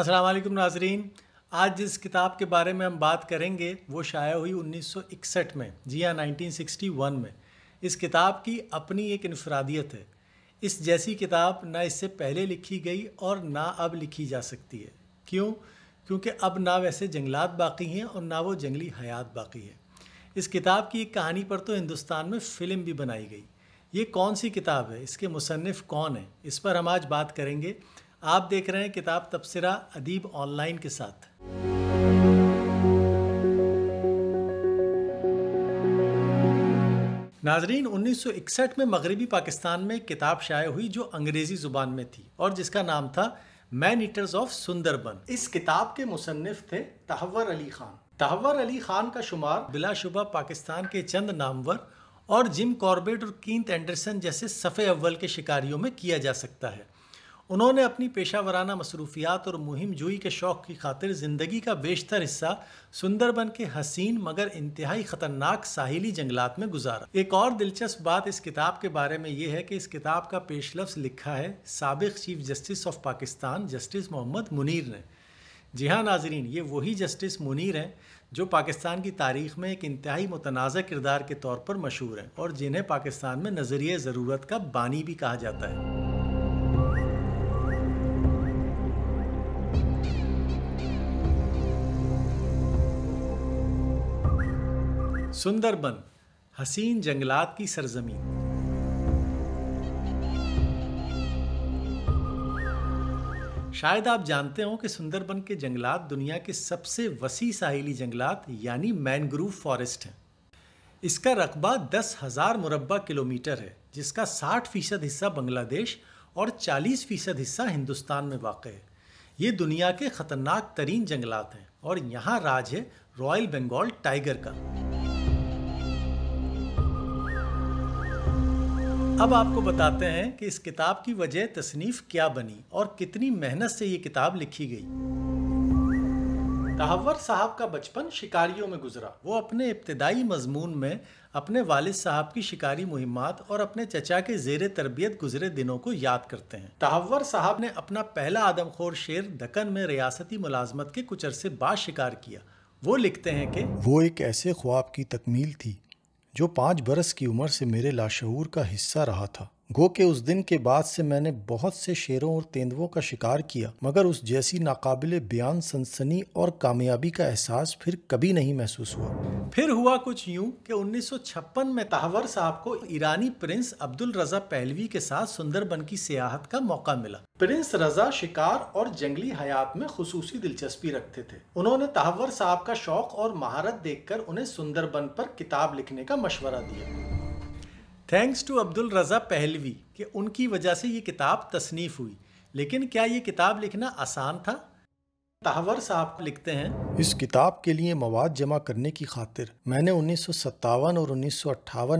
अस्सलाम वालेकुम नाजरीन आज जिस किताब के बारे में हम बात करेंगे वो शाया हुई 1961 में जी हाँ 1961 में इस किताब की अपनी एक इनफरादियत है इस जैसी किताब ना इससे पहले लिखी गई और ना अब लिखी जा सकती है क्यों क्योंकि अब ना वैसे जंगलात बाकी हैं और ना वो जंगली हयात बाकी है इस किताब की एक कहानी पर तो हिंदुस्तान में फ़िल्म भी बनाई गई ये कौन सी किताब है इसके मुसनफ़ कौन है इस पर हम आज बात करेंगे आप देख रहे हैं किताब तबसरा अदीब ऑनलाइन के साथ नाजरीन 1961 में मगरबी पाकिस्तान में किताब शाये हुई जो अंग्रेज़ी ज़ुबान में थी और जिसका नाम था मैन ईटर्स ऑफ सुंदरबन इस किताब के मुसनफ थे तहवर अली खान तहवर अली खान का शुमार बिलाशुबा पाकिस्तान के चंद नामवर और जिम कॉर्बेट और कींत एंडरसन जैसे सफ़े अव्वल के शिकारियों में किया जा सकता है उन्होंने अपनी पेशा वराना मसरूफियात और मुहिम जोई के शौक़ की खातिर ज़िंदगी का बेशतर हिस्सा सुंदरबन के हसीन मगर इंतहाई ख़तरनाक साहिली जंगलात में गुजारा एक और दिलचस्प बात इस किताब के बारे में यह है कि इस किताब का लफ्स लिखा है सबक chief justice of Pakistan justice Mohammad Munir ने जी हाँ नाजरीन ये वही जस्टिस मुनीर हैं जो पाकिस्तान की तारीख में एक इंतहाई मुतनाज़ किरदार के तौर पर मशहूर हैं और जिन्हें पाकिस्तान में नज़रिए ज़रूरत का बानी भी कहा जाता है सुंदरबन हसीन जंगलात की सरजमीन शायद आप जानते हो कि सुंदरबन के जंगलात दुनिया के सबसे वसी साहिली जंगलात यानी मैनग्रूव फॉरेस्ट हैं इसका रकबा दस हज़ार मुरबा किलोमीटर है जिसका 60 फ़ीसद हिस्सा बांग्लादेश और 40 फ़ीसद हिस्सा हिंदुस्तान में वाक़ है ये दुनिया के ख़तरनाक तरीन जंगलात हैं और यहाँ राज है रॉयल बंगाल टाइगर का अब आपको बताते हैं कि इस किताब की वजह तसनीफ क्या बनी और कितनी मेहनत से ये किताब लिखी गई तहवर साहब का बचपन शिकारियों में गुजरा वो अपने इब्तदाई मजमून में अपने वालिद साहब की शिकारी मुहिमात और अपने चचा के जेर तरबियत गुजरे दिनों को याद करते हैं तहवर साहब ने अपना पहला आदमखोर शेर दकन में रियासती मुलाजमत के कुछ अरसे बाद शिकार किया वो लिखते हैं कि वो एक ऐसे ख्वाब की तकमील थी जो पाँच बरस की उम्र से मेरे लाशूर का हिस्सा रहा था गो के उस दिन के बाद से मैंने बहुत से शेरों और तेंदुओं का शिकार किया मगर उस जैसी नाकाबिल बयान सनसनी और कामयाबी का एहसास फिर कभी नहीं महसूस हुआ फिर हुआ कुछ यूं कि 1956 में ताहवर साहब को ईरानी प्रिंस अब्दुल रजा पहलवी के साथ सुंदरबन की सियाहत का मौका मिला प्रिंस रजा शिकार और जंगली हयात में खसूसी दिलचस्पी रखते थे उन्होंने ताहवर साहब का शौक और महारत देख उन्हें सुंदरबन पर किताब लिखने का मशवरा दिया thanks to Abdul Reza Pahlavi कि उनकी वजह से ये किताब तसनीफ़ हुई लेकिन क्या ये किताब लिखना आसान था ताहवर साहब लिखते हैं इस किताब के लिए मवाद जमा करने की खातिर मैंने उन्नीस और उन्नीस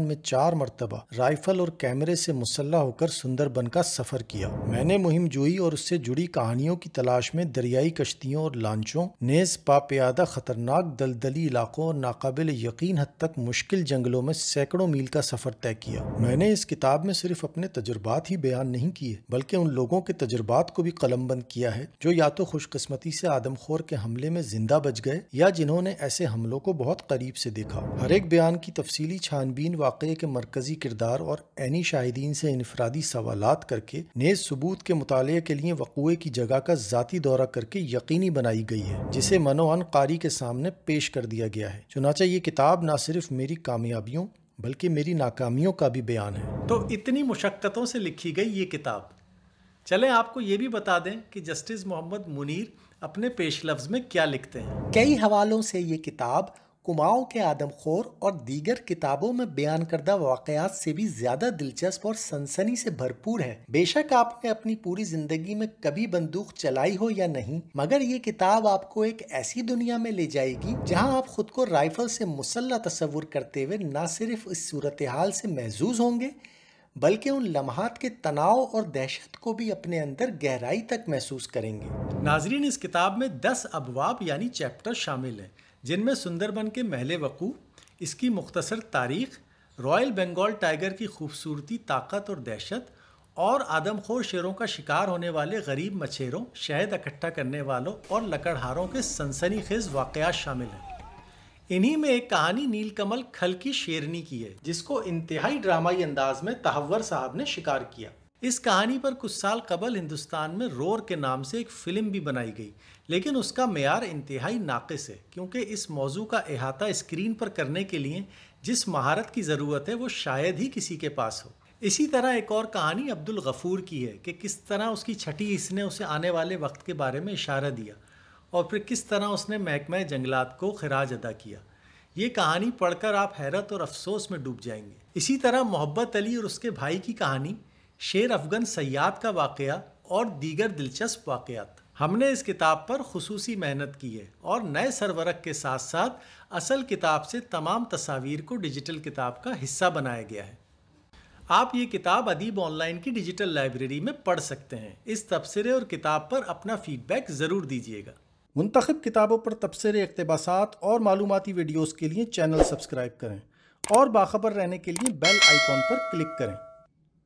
में चार मरतबा राइफल और कैमरे से मुसल्ला होकर सुंदरबन का सफर किया मैंने मुहिम जुई और उससे जुड़ी कहानियों की तलाश में दरियाई कश्तियों और लांचों नेज पापियादा खतरनाक दलदली इलाकों और नाकाबिल यकीन हद तक मुश्किल जंगलों में सैकड़ों मील का सफर तय किया मैंने इस किताब में सिर्फ अपने तजुर्बात ही बयान नहीं किए बल्कि उन लोगों के तजुर्बात को भी कलमबंद किया है जो या तो खुशकस्मती से आदमखोर के हमले में जिंदा बच गए या जिन्होंने ऐसे हमलों को बहुत करीब से देखा हर एक बयान की तफसीली छानबीन वाकये के मरकजी किरदार और एनी शाहिदीन से इनफरादी सवाल करके नए सबूत के मुताले के लिए वक़ुए की जगह का ज़ाती दौरा करके यकीनी बनाई गई है जिसे मनोअन कारी के सामने पेश कर दिया गया है चुनाचा ये किताब न सिर्फ मेरी कामयाबियों बल्कि मेरी नाकामियों का भी बयान है तो इतनी मुशक्क़तों से लिखी गई ये किताब चले आपको ये भी बता दें कि जस्टिस मोहम्मद मुनीर अपने पेश लफ्ज में क्या लिखते हैं कई हवालों से ये किताब कुमाऊँ के आदमखोर और दीगर किताबों में बयान करदा वाकयात से भी ज्यादा दिलचस्प और सनसनी से भरपूर है बेशक आपने अपनी पूरी जिंदगी में कभी बंदूक चलाई हो या नहीं मगर ये किताब आपको एक ऐसी दुनिया में ले जाएगी जहां आप खुद को राइफल से मुसल्ला तस्वुर करते हुए न सिर्फ इस सूरत हाल से महजूज होंगे बल्कि उन लम्हात के तनाव और दहशत को भी अपने अंदर गहराई तक महसूस करेंगे नाजरीन इस किताब में दस अबवाब यानी चैप्टर शामिल हैं जिनमें सुंदरबन के महल वकू इसकी मुख्तसर तारीख रॉयल बंगाल टाइगर की खूबसूरती ताकत और दहशत और आदमखोर शेरों का शिकार होने वाले गरीब मछेरों शहद इकट्ठा करने वालों और लकड़हारों के सनसनीखेज वाक़ शामिल हैं इन्हीं में एक कहानी नीलकमल खल की शेरनी की है जिसको इंतहाई ड्रामाई अंदाज में तहवर साहब ने शिकार किया इस कहानी पर कुछ साल कबल हिंदुस्तान में रोर के नाम से एक फ़िल्म भी बनाई गई लेकिन उसका मैार इंतहाई नाकस है क्योंकि इस मौजू का अहाता स्क्रीन पर करने के लिए जिस महारत की ज़रूरत है वो शायद ही किसी के पास हो इसी तरह एक और कहानी अब्दुल गफ़ूर की है कि किस तरह उसकी छठी इसने उसे आने वाले वक्त के बारे में इशारा दिया और फिर किस तरह उसने महकमा जंगलात को खराज अदा किया ये कहानी पढ़कर आप हैरत और अफसोस में डूब जाएंगे इसी तरह मोहब्बत अली और उसके भाई की कहानी शेर अफगन सयाद का वाक़ और दीगर दिलचस्प वाक़ात हमने इस किताब पर खसूसी मेहनत की है और नए सरवरक के साथ साथ असल किताब से तमाम तस्वीर को डिजिटल किताब का हिस्सा बनाया गया है आप ये किताब अदीब ऑनलाइन की डिजिटल लाइब्रेरी में पढ़ सकते हैं इस तबसरे और किताब पर अपना फीडबैक ज़रूर दीजिएगा मुंतब किताबों पर तबसरे इकतबासात और मालूमती वीडियोज़ के लिए चैनल सब्सक्राइब करें और बाखबर रहने के लिए बेल आइकॉन पर क्लिक करें